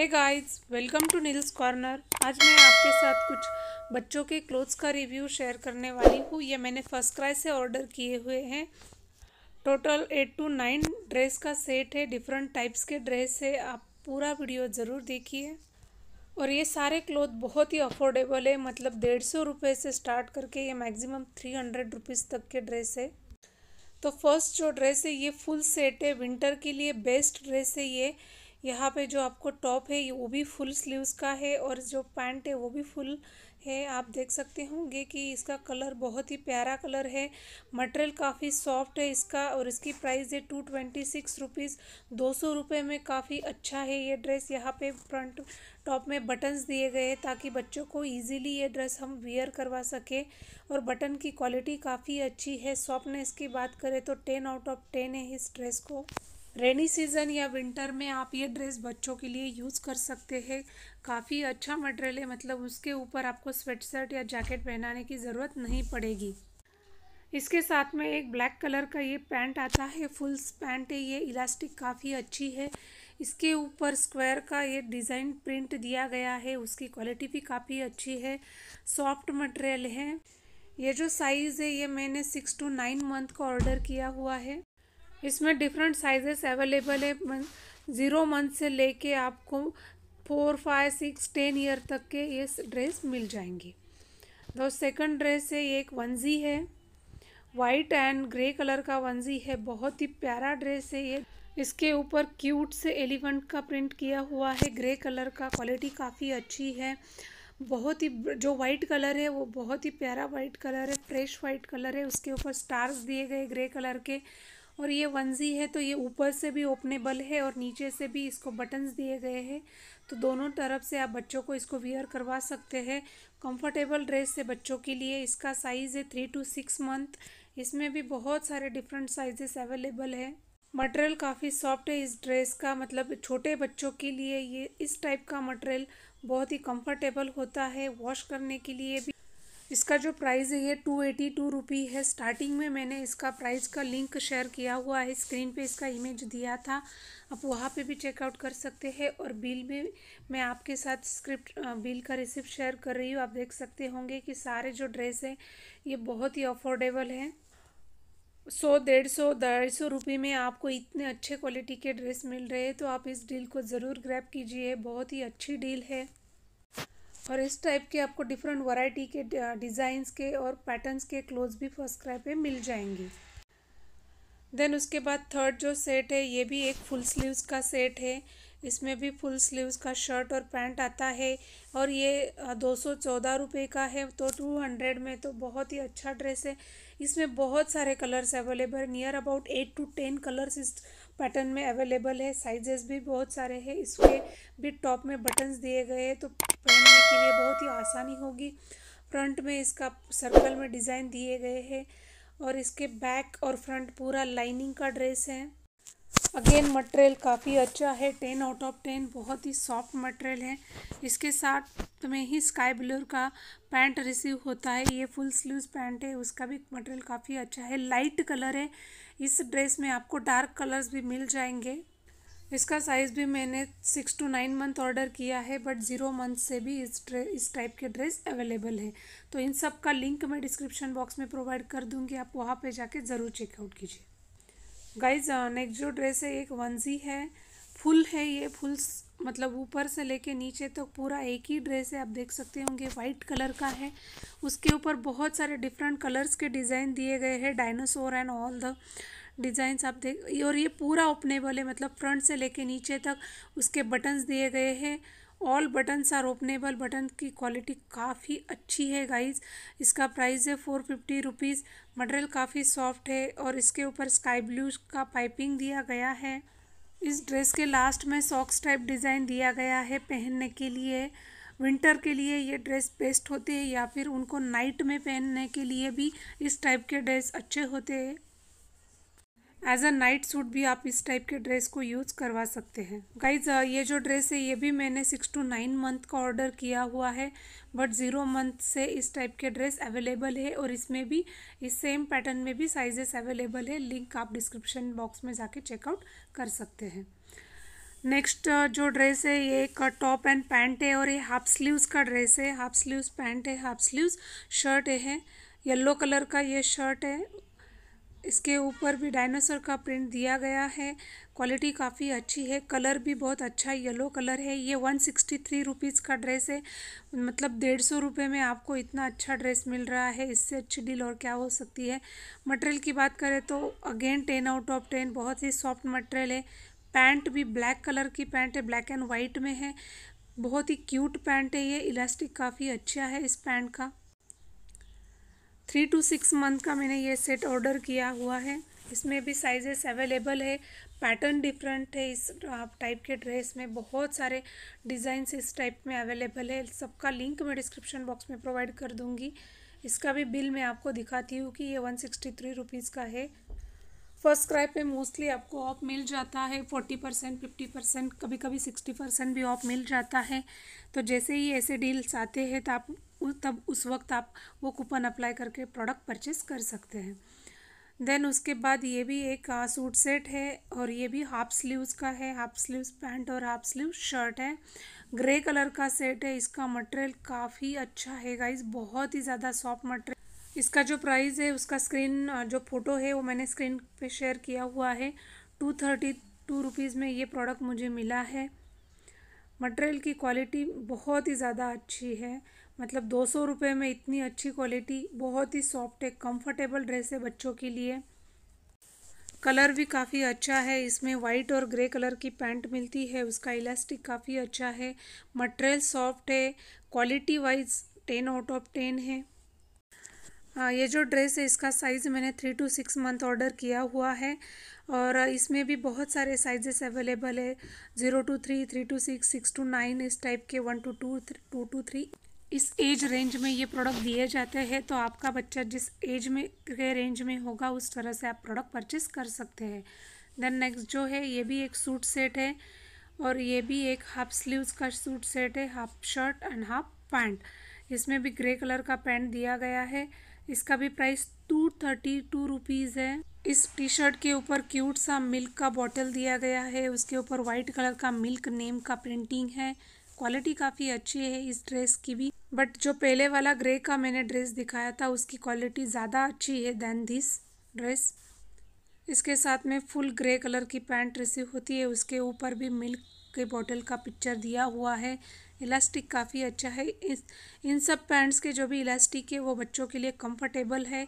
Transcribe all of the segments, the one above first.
hey guys welcome to Neel's corner आज मैं आपके साथ कुछ बच्चों के क्लोथ्स का रिव्यू शेयर करने वाली हूँ ये मैंने फर्स्ट क्राई से ऑर्डर किए हुए हैं total eight two nine dress का सेट है डिफरेंट टाइप्स के ड्रेस है आप पूरा वीडियो ज़रूर देखिए और ये सारे क्लोथ बहुत ही अफोर्डेबल है मतलब डेढ़ सौ रुपये से स्टार्ट करके ये मैक्सिमम थ्री हंड्रेड रुपीज़ तक के ड्रेस है तो फर्स्ट जो ड्रेस है ये फुल सेट है विंटर के लिए बेस्ट ड्रेस है ये यहाँ पे जो आपको टॉप है वो भी फुल स्लीव्स का है और जो पैंट है वो भी फुल है आप देख सकते होंगे कि इसका कलर बहुत ही प्यारा कलर है मटेरियल काफ़ी सॉफ्ट है इसका और इसकी प्राइस है टू ट्वेंटी सिक्स रुपीज़ दो सौ रुपये में काफ़ी अच्छा है ये ड्रेस यहाँ पे फ्रंट टॉप में बटन्स दिए गए ताकि बच्चों को इजीली ये ड्रेस हम वियर करवा सकें और बटन की क्वालिटी काफ़ी अच्छी है सॉफ्टनेस की बात करें तो टेन आउट ऑफ टेन है इस ड्रेस को रेनी सीज़न या विंटर में आप ये ड्रेस बच्चों के लिए यूज़ कर सकते हैं काफ़ी अच्छा मटेरियल है मतलब उसके ऊपर आपको स्वेट शर्ट या जैकेट पहनाने की ज़रूरत नहीं पड़ेगी इसके साथ में एक ब्लैक कलर का ये पैंट आता है फुल पैंट है ये इलास्टिक काफ़ी अच्छी है इसके ऊपर स्क्वायर का ये डिज़ाइन प्रिंट दिया गया है उसकी क्वालिटी भी काफ़ी अच्छी है सॉफ्ट मटेरियल है ये जो साइज़ है ये मैंने सिक्स टू नाइन मंथ का ऑर्डर किया हुआ है इसमें डिफरेंट साइजेस अवेलेबल है ज़ीरो मंथ से लेके आपको four five six ten year तक के ये ड्रेस मिल जाएंगे दो सेकंड ड्रेस है एक वनजी है वाइट एंड ग्रे कलर का वनजी है बहुत ही प्यारा ड्रेस है ये इसके ऊपर क्यूट से एलिफेंट का प्रिंट किया हुआ है ग्रे कलर का क्वालिटी काफ़ी अच्छी है बहुत ही जो वाइट कलर है वो बहुत ही प्यारा वाइट कलर है फ्रेश वाइट कलर है उसके ऊपर स्टार्स दिए गए ग्रे कलर के और ये वनजी है तो ये ऊपर से भी ओपनेबल है और नीचे से भी इसको बटन्स दिए गए हैं तो दोनों तरफ से आप बच्चों को इसको वियर करवा सकते हैं कंफर्टेबल ड्रेस है बच्चों के लिए इसका साइज़ है थ्री टू सिक्स मंथ इसमें भी बहुत सारे डिफरेंट साइजेस अवेलेबल है मटेरियल काफ़ी सॉफ्ट है इस ड्रेस का मतलब छोटे बच्चों के लिए ये इस टाइप का मटेरियल बहुत ही कम्फर्टेबल होता है वॉश करने के लिए भी इसका जो प्राइस है ये टू एटी टू रुपी है स्टार्टिंग में मैंने इसका प्राइस का लिंक शेयर किया हुआ है स्क्रीन पे इसका इमेज दिया था आप वहाँ पे भी चेकआउट कर सकते हैं और बिल भी मैं आपके साथ स्क्रिप्ट बिल का रिसिप्ट शेयर कर रही हूँ आप देख सकते होंगे कि सारे जो ड्रेस हैं ये बहुत ही अफोर्डेबल हैं सौ डेढ़ सौ डेढ़ सौ रुपये में आपको इतने अच्छे क्वालिटी के ड्रेस मिल रहे हैं तो आप इस डील को ज़रूर ग्रैब कीजिए बहुत ही अच्छी डील है और इस टाइप के आपको डिफरेंट वैरायटी के डिज़ाइंस के और पैटर्न्स के क्लोथ्स भी फर्स्ट क्राई पे मिल जाएंगे देन उसके बाद थर्ड जो सेट है ये भी एक फुल स्लीव्स का सेट है इसमें भी फुल स्लीव्स का शर्ट और पैंट आता है और ये दो सौ चौदह रुपये का है तो टू हंड्रेड में तो बहुत ही अच्छा ड्रेस है इसमें बहुत सारे colours available near about eight two ten colours इस पैटर्न में अवेलेबल है साइजेस भी बहुत सारे हैं इसके भी टॉप में बटन्स दिए गए हैं तो के लिए बहुत ही आसानी होगी फ्रंट में इसका सर्कल में डिज़ाइन दिए गए हैं और इसके बैक और फ्रंट पूरा लाइनिंग का ड्रेस है अगेन मटेरियल काफ़ी अच्छा है टेन आउट ऑफ टेन बहुत ही सॉफ्ट मटेरियल है इसके साथ में ही स्काई ब्लूर का पैंट रिसीव होता है ये फुल स्लीव पैंट है उसका भी मटेरियल काफ़ी अच्छा है लाइट कलर है इस ड्रेस में आपको डार्क कलर्स भी मिल जाएंगे इसका साइज़ भी मैंने six two nine month order किया है बट ज़ीरो मंथ से भी इस ड्रे इस टाइप के ड्रेस अवेलेबल है तो इन सब का लिंक मैं डिस्क्रिप्शन बॉक्स में प्रोवाइड कर दूँगी आप वहाँ पे जाके ज़रूर चेकआउट कीजिए गाइज नेक्स्ट जो ड्रेस है एक वनजी है फुल है ये फुल मतलब ऊपर से लेके नीचे तक तो पूरा एक ही ड्रेस है आप देख सकते होंगे वाइट कलर का है उसके ऊपर बहुत सारे डिफरेंट कलर्स के डिज़ाइन दिए गए हैं dinosaur and all the designs आप देख और ये पूरा ओपनेबल है मतलब फ्रंट से लेके नीचे तक उसके बटन्स दिए गए हैं all buttons are openable button की क्वालिटी काफ़ी अच्छी है गाइस इसका प्राइस है फोर फिफ्टी रुपीज़ मटेरियल काफ़ी सॉफ्ट है और इसके ऊपर स्काई ब्लू का पाइपिंग दिया गया है इस ड्रेस के लास्ट में सॉक्स टाइप डिज़ाइन दिया गया है पहनने के लिए विंटर के लिए ये ड्रेस बेस्ट होते हैं या फिर उनको नाइट में पहनने के लिए भी इस टाइप के ड्रेस अच्छे होते हैं एज अ नाइट सूट भी आप इस टाइप के ड्रेस को यूज़ करवा सकते हैं गाइज ये जो ड्रेस है ये भी मैंने सिक्स टू नाइन मंथ का ऑर्डर किया हुआ है बट ज़ीरो मंथ से इस टाइप के ड्रेस अवेलेबल है और इसमें भी इस सेम पैटर्न में भी साइजेस अवेलेबल है लिंक आप डिस्क्रिप्शन बॉक्स में जाके चेकआउट कर सकते हैं नेक्स्ट जो ड्रेस है ये एक टॉप एंड पैंट है और ये हाफ स्लीव्स का ड्रेस है हाफ स्लीव्स पैंट है हाफ स्लीव्स शर्ट है येल्लो कलर का ये शर्ट है इसके ऊपर भी डायनासोर का प्रिंट दिया गया है क्वालिटी काफ़ी अच्छी है कलर भी बहुत अच्छा येलो कलर है ये वन सिक्सटी थ्री रुपीज़ का ड्रेस है मतलब डेढ़ सौ रुपये में आपको इतना अच्छा ड्रेस मिल रहा है इससे अच्छी डील और क्या हो सकती है मटेरियल की बात करें तो again ten out of ten बहुत ही सॉफ्ट मटेरियल है पैंट भी ब्लैक कलर की पैंट है ब्लैक एंड वाइट में है बहुत ही क्यूट पैंट है ये इलास्टिक काफ़ी अच्छा है इस पैंट का थ्री टू सिक्स मंथ का मैंने ये सेट ऑर्डर किया हुआ है इसमें भी साइजेस अवेलेबल है पैटर्न डिफरेंट है इस आप टाइप के ड्रेस में बहुत सारे डिज़ाइंस इस टाइप में अवेलेबल है सबका लिंक मैं डिस्क्रिप्शन बॉक्स में प्रोवाइड कर दूंगी इसका भी बिल मैं आपको दिखाती हूँ कि ये वन सिक्सटी थ्री रुपीज़ का है फर्स्ट क्राइ पे मोस्टली आपको ऑफ मिल जाता है फोर्टी परसेंट फिफ्टी परसेंट कभी कभी सिक्सटी परसेंट भी ऑफ मिल जाता है तो जैसे ही ऐसे डील्स आते हैं तो आप तब उस वक्त आप वो कूपन अप्लाई करके प्रोडक्ट परचेस कर सकते हैं देन उसके बाद ये भी एक सूट सेट है और ये भी हाफ स्लीव्स का है हाफ स्लीव्स पैंट और हाफ स्लीव शर्ट है ग्रे कलर का सेट है इसका मटेरियल काफ़ी अच्छा है गाइस बहुत ही ज़्यादा सॉफ्ट मटेरियल इसका जो प्राइस है उसका स्क्रीन जो फ़ोटो है वो मैंने स्क्रीन पे शेयर किया हुआ है टू थर्टी टू रुपीज़ में ये प्रोडक्ट मुझे मिला है मटेरियल की क्वालिटी बहुत ही ज़्यादा अच्छी है मतलब दो सौ रुपये में इतनी अच्छी क्वालिटी बहुत ही सॉफ्ट है कम्फर्टेबल ड्रेस है बच्चों के लिए कलर भी काफ़ी अच्छा है इसमें वाइट और ग्रे कलर की पैंट मिलती है उसका इलास्टिक काफ़ी अच्छा है मटेरियल सॉफ्ट है quality wise ten out of ten है हाँ, ये जो ड्रेस है इसका साइज़ मैंने three two six month order किया हुआ है और इसमें भी बहुत सारे साइजेस अवेलेबल है zero two three three two six six two nine इस टाइप के one two two two two three इस एज रेंज में ये प्रोडक्ट दिए जाते हैं तो आपका बच्चा जिस एज में के रेंज में होगा उस तरह से आप प्रोडक्ट परचेस कर सकते हैं देन नेक्स्ट जो है ये भी एक सूट सेट है और ये भी एक हाफ स्लीव्स का सूट सेट है half shirt and half pant इसमें भी ग्रे कलर का पैंट दिया गया है इसका भी price two thirty two rupees है इस टी शर्ट के ऊपर क्यूट सा मिल्क का बॉटल दिया गया है उसके ऊपर वाइट कलर का मिल्क नेम का प्रिंटिंग है क्वालिटी काफ़ी अच्छी है इस ड्रेस की भी बट जो पहले वाला ग्रे का मैंने ड्रेस दिखाया था उसकी क्वालिटी ज़्यादा अच्छी है दैन दिस ड्रेस इसके साथ में फुल ग्रे कलर की पैंट रिसीव होती है उसके ऊपर भी मिल्क के बॉटल का पिक्चर दिया हुआ है इलास्टिक काफ़ी अच्छा है इस इन सब पैंट्स के जो भी इलास्टिक है वो बच्चों के लिए कंफर्टेबल है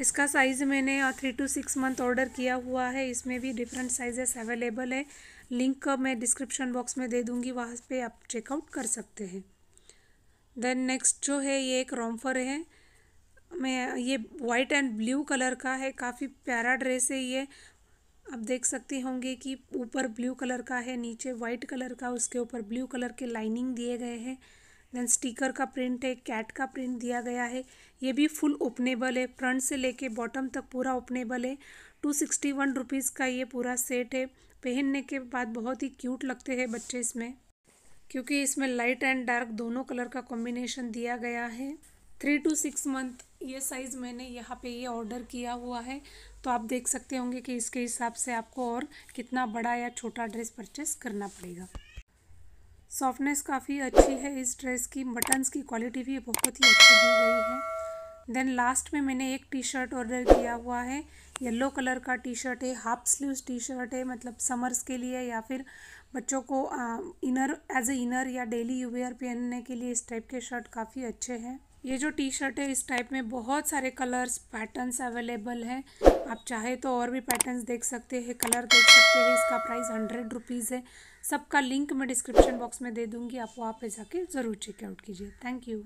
इसका साइज़ मैंने three two six month order किया हुआ है इसमें भी डिफरेंट साइजेस अवेलेबल है लिंक का मैं डिस्क्रिप्शन बॉक्स में दे दूँगी वहाँ पे आप चेकआउट कर सकते हैं देन नेक्स्ट जो है ये एक रोम्फर है मैं ये वाइट एंड ब्लू कलर का है काफ़ी प्यारा ड्रेस है ये आप देख सकते होंगे कि ऊपर ब्लू कलर का है नीचे वाइट कलर का उसके ऊपर ब्लू कलर के लाइनिंग दिए गए हैं देन स्टिकर का प्रिंट है कैट का प्रिंट दिया गया है ये भी फुल ओपनेबल है फ्रंट से लेके बॉटम तक पूरा ओपनेबल है टू सिक्सटी वन रुपीज़ का ये पूरा सेट है पहनने के बाद बहुत ही क्यूट लगते हैं बच्चे इसमें क्योंकि इसमें लाइट एंड डार्क दोनों कलर का कॉम्बिनेशन दिया गया है थ्री टू सिक्स मंथ ये साइज़ मैंने यहाँ पे ये ऑर्डर किया हुआ है तो आप देख सकते होंगे कि इसके हिसाब से आपको और कितना बड़ा या छोटा ड्रेस परचेस करना पड़ेगा सॉफ्टनेस काफ़ी अच्छी है इस ड्रेस की बटन्स की क्वालिटी भी बहुत ही अच्छी दी गई है देन लास्ट में मैंने एक टी शर्ट ऑर्डर किया हुआ है येलो कलर का टी शर्ट है हाफ स्लीव टी शर्ट है मतलब समर्स के लिए या फिर बच्चों को आ, इनर एज ए इनर या डेली यूवेयर पहनने के लिए इस टाइप के शर्ट काफ़ी अच्छे हैं ये जो टी शर्ट है इस टाइप में बहुत सारे कलर्स पैटर्न्स अवेलेबल हैं आप चाहे तो और भी पैटर्न्स देख सकते हैं कलर देख सकते हैं इसका प्राइस हंड्रेड रुपीज़ है सबका लिंक मैं डिस्क्रिप्शन बॉक्स में दे दूँगी आप वहाँ पे जाके ज़रूर चेकआउट कीजिए थैंक यू